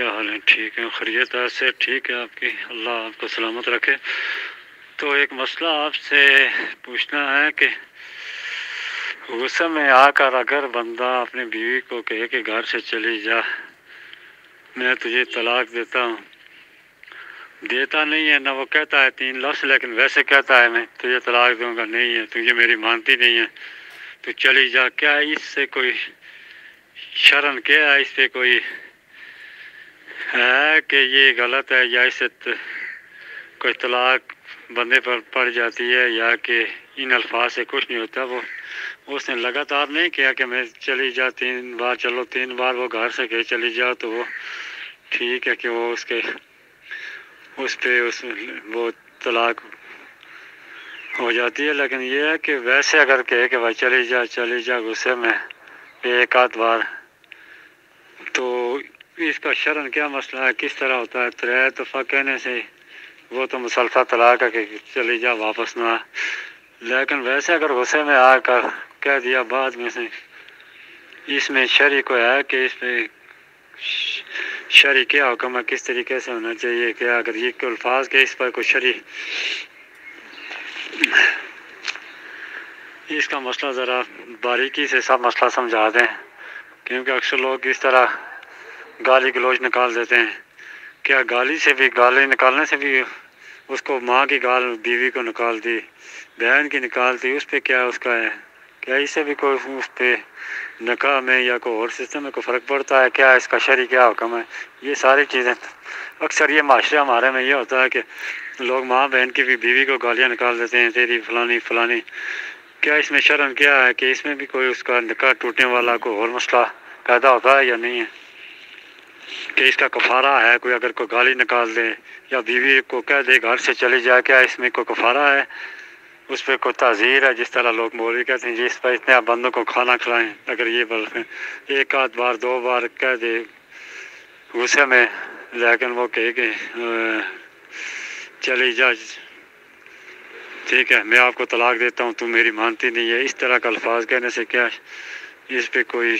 क्या हाल है ठीक है खरीत से ठीक है आपकी अल्लाह आपको सलामत रखे तो एक मसला आपसे पूछना है कि गुस्से में आकर अगर बंदा अपने बीवी को कहे कि घर से चली जा मैं तुझे तलाक देता हूँ देता नहीं है ना वो कहता है तीन लफ्स लेकिन वैसे कहता है मैं तुझे तलाक दूंगा नहीं है तुझे मेरी मानती नहीं है तो चली जा क्या इससे कोई शर्म क्या है इससे कोई है कि ये गलत है या इस कोई तलाक बंदे पर पड़ जाती है या कि इन अल्फाज से कुछ नहीं होता वो उसने लगातार नहीं किया कि मैं चली जा तीन बार चलो तीन बार वो घर से कहीं चली जाओ तो वो ठीक है कि वो उसके उस पर उस वो तलाक हो जाती है लेकिन ये है कि वैसे अगर कहे कि भाई चली जा चली जा गुस्से में एक आध बार तो इसका शरण क्या मसला है किस तरह होता है त्रै दफ़ा कहने से वो तो मुसलफा तलाक के कि चली जा वापस ना लेकिन वैसे अगर गुस्से में आकर कह दिया बाद में से इसमें शरी को है कि इसमें शरी क्या हुक्म है किस तरीके से होना चाहिए क्या अगर ये के अल्फाज के इस पर कोई शरी इसका मसला ज़रा बारीकी से सब मसला समझा दें क्योंकि अक्सर लोग इस तरह गाली गलोच निकाल देते हैं क्या गाली से भी गाली निकालने से भी उसको माँ की गाल बीवी को निकाल दी बहन की निकाल दी उस पर क्या उसका है क्या इससे भी कोई उस पर नका में या कोई और सिस्टम में कोई फ़र्क पड़ता है क्या इसका शरी क्या हुक्म है ये सारी चीज़ें अक्सर ये माशरे हमारे में ये होता है कि लोग माँ बहन की भी बीवी को गालियाँ निकाल देते हैं तेरी फलानी फलानी क्या इसमें शर्म क्या है कि इसमें भी कोई उसका निकाह टूटने वाला कोई और मसला पैदा होता है या नहीं है कि इसका कफारा है कोई अगर कोई गाली निकाल दे या बीवी को कह दे घर से चले जाए क्या इसमें कोई कफारा है उस पर कोई तहजीर है जिस तरह लोग मोरी कहते हैं जिस पर इतने आप बंदों को खाना खिलाएं अगर ये बल्कि एक आध बार दो बार कह दे गुस्से में लेकिन वो कहे के चली जा ठीक है मैं आपको तलाक देता हूँ तुम मेरी मानती नहीं है इस तरह का अल्फाज कहने से क्या इस पर कोई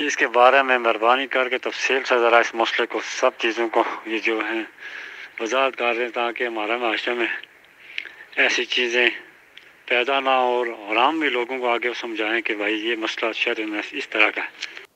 इसके बारे में मेहरबानी करके तफसील से ज़रा इस मसले को सब चीज़ों को ये जो है वजात कर दें ताकि हमारे माशरे में ऐसी चीज़ें पैदा ना हो और आराम भी लोगों को आगे समझाएं कि भाई ये मसला शर इस तरह का है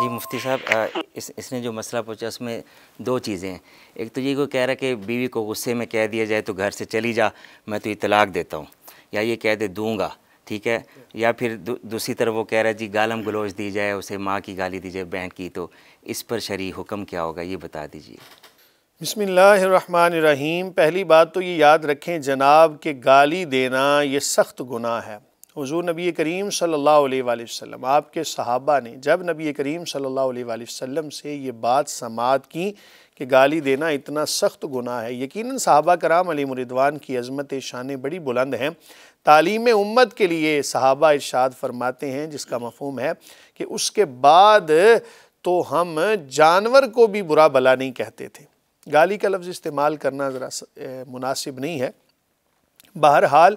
जी मुफ्ती साहब इस इसने जो मसला पूछा उसमें दो चीज़ें हैं एक तो ये को कह रहा है कि बीवी को गुस्से में कह दिया जाए तो घर से चली जा मैं तो इतलाक़ देता हूँ या ये कह दे दूँगा ठीक है या फिर दूसरी तरफ वो कह रहा है जी गालम गलोच दी जाए उसे माँ की गाली दी जाए बहन की तो इस पर शरी हुक्म क्या होगा ये बता दीजिए बसमीम पहली बात तो ये याद रखें जनाब के गाली देना ये सख्त गुनाह है हुजूर नबी करीम अलैहि वसल्लम आपके सहाबा ने जब नबी करीम सल्ला वसल्लम से ये बात समात की कि गाली देना इतना सख्त गुनाह है यकीनन सहाबा कराम अली मुरिदवान की अजमत शान बड़ी बुलंद हैं तालीम उम्मत के लिए सहाबा इर्शाद फरमाते हैं जिसका मफहम है कि उसके बाद तो हम जानवर को भी बुरा भला नहीं कहते थे गाली का लफ्ज़ इस्तेमाल करना ज़रा मुनासिब नहीं है बहरहाल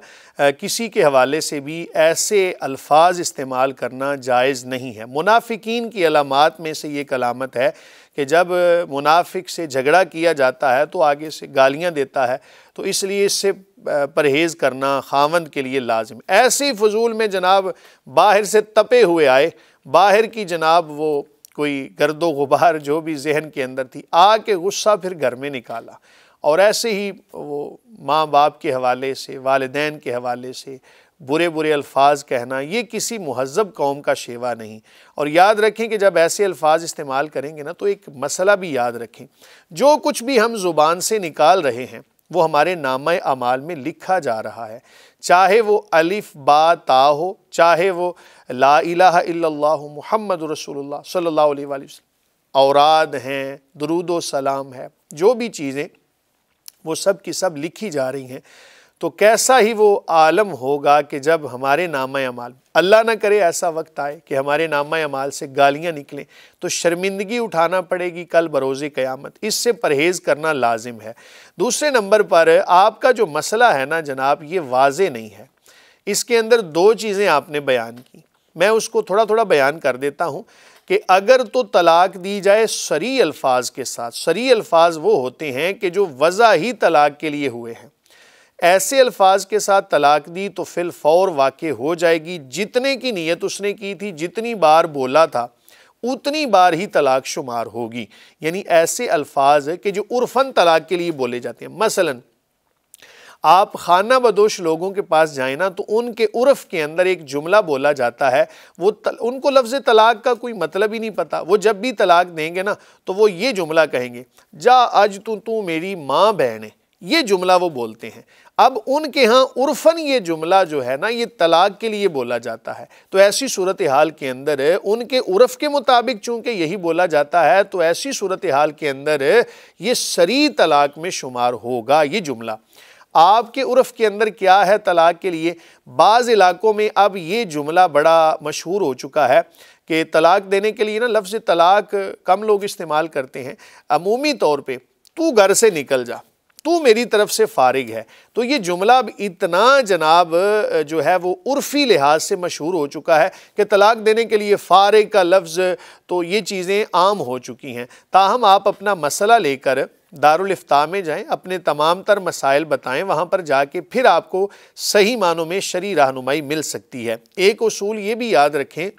किसी के हवाले से भी ऐसे अल्फाज इस्तेमाल करना जायज़ नहीं है मुनाफिकीन की अलामत में से ये कलामत है कि जब मुनाफिक से झगड़ा किया जाता है तो आगे से गालियाँ देता है तो इसलिए इससे परहेज़ करना खावंद के लिए लाजिम ऐसे फजूल में जनाब बाहर से तपे हुए आए बाहर की जनाब वो कोई गर्दो गुबार जो भी जहन के अंदर थी आके गुस्सा फिर घर में निकाला और ऐसे ही वो माँ बाप के हवाले से वालदेन के हवाले से बुरे बुरे अल्फाज कहना ये किसी महजब कौम का शेवा नहीं और याद रखें कि जब ऐसे अल्फाज इस्तेमाल करेंगे ना तो एक मसला भी याद रखें जो कुछ भी हम ज़ुबान से निकाल रहे हैं वो हमारे नाम अमाल में लिखा जा रहा है चाहे वो अलिफ बा ता हो चाहे वो ला इला मोहम्मद रसोल्ला सल्ला वसलम औराद हैं दरुद सलाम है जो भी चीज़ें वो सब की सब लिखी जा रही हैं तो कैसा ही वो आलम होगा कि जब हमारे नामा अमाल अल्लाह ना करे ऐसा वक्त आए कि हमारे नामा अमाल से गालियाँ निकलें तो शर्मिंदगी उठाना पड़ेगी कल बरोज़ क़यामत इससे परहेज़ करना लाजिम है दूसरे नंबर पर आपका जो मसला है ना जनाब ये वाज नहीं है इसके अंदर दो चीज़ें आपने बयान की मैं उसको थोड़ा थोड़ा बयान कर देता हूँ कि अगर तो तलाक दी जाए सरी अल्फाज के साथ सरी अल्फाज वो होते हैं कि जो वज़ा ही तलाक के लिए हुए हैं ऐसे अल्फाज के साथ तलाक दी तो फिल फौर वाक़ हो जाएगी जितने की नीयत उसने की थी जितनी बार बोला था उतनी बार ही तलाक शुमार होगी यानी ऐसे अल्फाज कि जो उर्फन तलाक के लिए बोले जाते हैं मसलन आप खाना बदोश लोगों के पास जाए ना तो उनके उर्फ के अंदर एक जुमला बोला जाता है वो तल, उनको लफ्ज़ तलाक का कोई मतलब ही नहीं पता वो जब भी तलाक देंगे ना तो वो ये जुमला कहेंगे जा आज तू तू मेरी माँ बहन है ये जुमला वो बोलते हैं अब उनके यहाँ उर्फन ये जुमला जो है ना ये तलाक के लिए बोला जाता है तो ऐसी सूरत हाल के अंदर उनके उर्फ के मुताबिक चूंकि यही बोला जाता है तो ऐसी सूरत हाल के अंदर ये सरी तलाक में शुमार होगा ये जुमला आपके उर्फ के अंदर क्या है तलाक के लिए बाज़ इलाकों में अब ये जुमला बड़ा मशहूर हो चुका है कि तलाक देने के लिए ना लफ्ज़ तलाक कम लोग इस्तेमाल करते हैं अमूमी तौर पर तू घर से निकल जा तू मेरी तरफ से फारिग है तो ये जुमला अब इतना जनाब जो है वो उर्फ़ी लिहाज से मशहूर हो चुका है कि तलाक देने के लिए फारिग का लफ्ज़ तो ये चीज़ें आम हो चुकी हैं ताहम आप अपना मसला लेकर दारुलफ्ता में जाएं अपने तमाम तर मसाइल बताएं वहाँ पर जाके फिर आपको सही मानों में शरी रहनुमाई मिल सकती है एक असूल ये भी याद रखें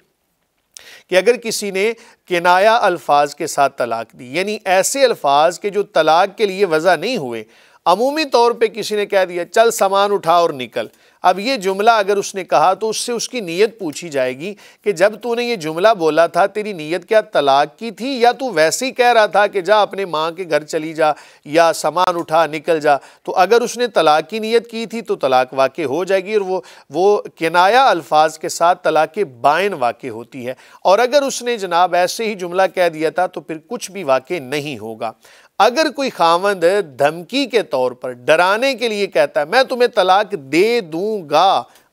कि अगर किसी ने किनाया अल्फाज के साथ तलाक दी यानी ऐसे अल्फाज के जो तलाक के लिए वजह नहीं हुए अमूमी तौर पे किसी ने कह दिया चल सामान उठा और निकल अब ये जुमला अगर उसने कहा तो उससे उसकी नीयत पूछी जाएगी कि जब तूने ये जुमला बोला था तेरी नीयत क्या तलाक की थी या तू वैसे ही कह रहा था कि जा अपने माँ के घर चली जा या सामान उठा निकल जा तो अगर उसने तलाक की नीयत की थी तो तलाक वाक़ हो जाएगी और वो वो किनाया अल्फाज के साथ तलाक बायन वाक़ होती है और अगर उसने जनाब ऐसे ही जुमला कह दिया था तो फिर कुछ भी वाक़ नहीं होगा अगर कोई खामंद धमकी के तौर पर डराने के लिए कहता है मैं तुम्हें तलाक दे दूंगा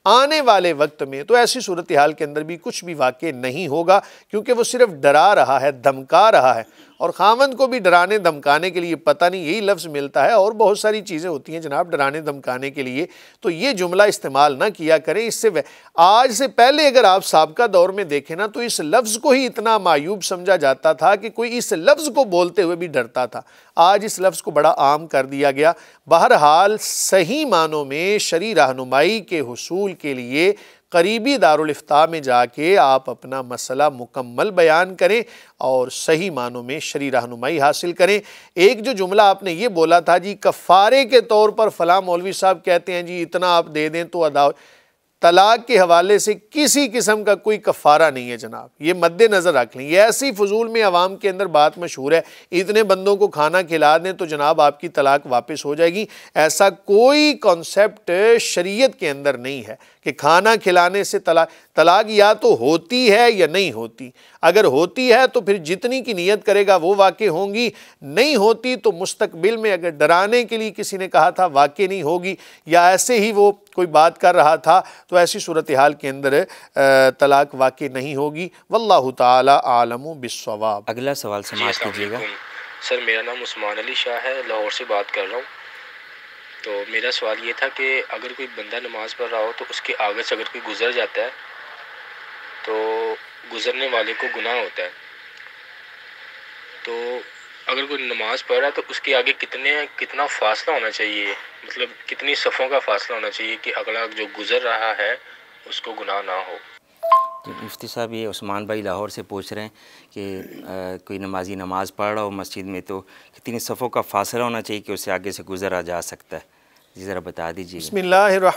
आने वाले वक्त में तो ऐसी सूरत हाल के अंदर भी कुछ भी वाक्य नहीं होगा क्योंकि वो सिर्फ डरा रहा है धमका रहा है और खामंद को भी डराने धमकाने के लिए पता नहीं यही लफ्ज़ मिलता है और बहुत सारी चीज़ें होती हैं जनाब डराने धमकाने के लिए तो ये जुमला इस्तेमाल ना किया करें इससे आज से पहले अगर आप सबका दौर में देखें ना तो इस लफ्ज़ को ही इतना मायूब समझा जाता था कि कोई इस लफ्ज़ को बोलते हुए भी डरता था आज इस लफ्ज़ को बड़ा आम कर दिया गया बहरहाल सही मानों में शरी रहनुमाई के हसूल के लिए करीबी दारुलफ्ता में जाके आप अपना मसला मुकम्मल बयान करें और सही मानों में शरी रहनुमाई हासिल करें एक जो जुमला आपने ये बोला था जी कफ़ारे के तौर पर फ़लाँ मौलवी साहब कहते हैं जी इतना आप दे दें तो अदा तलाक के हवाले से किसी किस्म का कोई कफ़ारा नहीं है जनाब ये मद्देनज़र रख लें ये ऐसी फजूल में आवाम के अंदर बात मशहूर है इतने बंदों को खाना खिला दें तो जनाब आपकी तलाक वापस हो जाएगी ऐसा कोई कॉन्सेप्ट शरीयत के अंदर नहीं है कि खाना खिलाने से तलाक तलाक या तो होती है या नहीं होती अगर होती है तो फिर जितनी की नीयत करेगा वो वाक़ होंगी नहीं होती तो मुस्तबिल में अगर डराने के लिए किसी ने कहा था वाक़ नहीं होगी या ऐसे ही वो कोई बात कर रहा था तो ऐसी सूरत हाल के अंदर तलाक वाक़ नहीं होगी वल्लु तलम बिसवाब अगला सवाल समाज कीजिएगा सर मेरा नाम उस्मान अली शाह है लाहौर से बात कर रहा हूँ तो मेरा सवाल ये था कि अगर कोई बंदा नमाज़ पढ़ रहा हो तो उसके आगे से अगर कोई गुज़र जाता है तो गुज़रने वाले को गुनाह होता है तो अगर कोई नमाज़ पढ़ रहा है तो उसके आगे कितने कितना फ़ासला होना चाहिए मतलब कितनी सफ़ों का फ़ासला होना चाहिए कि अगला जो गुज़र रहा है उसको गुनाह ना हो तो मुफ्ती साहब ये उस्मान भाई लाहौर से पूछ रहे हैं कि आ, कोई नमाजी नमाज़ पढ़ रहा हो मस्जिद में तो कितनी सफ़ों का फासला होना चाहिए कि उससे आगे से गुजरा जा सकता है जी ज़रा बता दीजिए बसमिल्ल